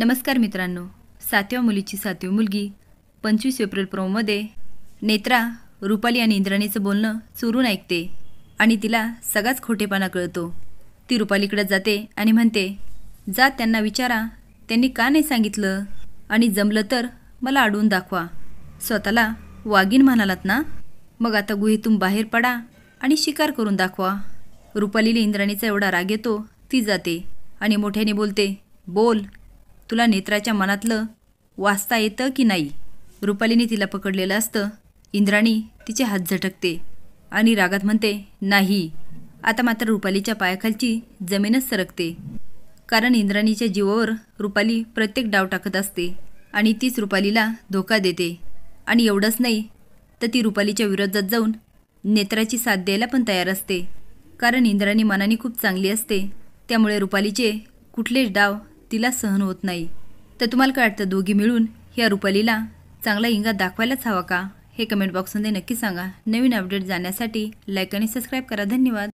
नमस्कार मित्रांनो सातव्या मुलीची सातवी मुलगी पंचवीस एप्रिल प्रोमध्ये नेत्रा रुपाली आणि इंद्राणीचं बोलणं चोरून ऐकते आणि तिला सगळाच खोटेपणा कळतो ती रुपालीकडे जाते आणि म्हणते जा त्यांना विचारा त्यांनी का नाही सांगितलं आणि जमलं तर मला अडवून दाखवा स्वतःला वागीन म्हणालात ना मग आता गुहेतून बाहेर पडा आणि शिकार करून दाखवा रुपालीला इंद्राणीचा एवढा राग येतो ती जाते आणि मोठ्याने बोलते बोल तुला नेत्राच्या मनातलं वाचता येतं की नाही रुपालीने तिला पकडलेलं असतं इंद्राणी तिचे हात झटकते आणि रागात म्हणते नाही आता मात्र रुपालीच्या पायाखालची जमीनच सरकते कारण इंद्राणीच्या जीवावर रुपाली प्रत्येक डाव टाकत असते आणि तीच रुपालीला धोका देते आणि एवढंच नाही तर ती रुपालीच्या विरोधात जाऊन नेत्राची साथ द्यायला पण तयार असते कारण इंद्राणी मनाने खूप चांगली असते त्यामुळे रुपालीचे कुठलेच डाव तिला सहन होत नाही तर तुम्हाला काय वाटतं दोघी मिळून या रुपालीला चांगला इंगा दाखवायलाच हवा का हे कमेंट बॉक्समध्ये नक्की सांगा नवीन अपडेट जाण्यासाठी लाईक आणि सबस्क्राईब करा धन्यवाद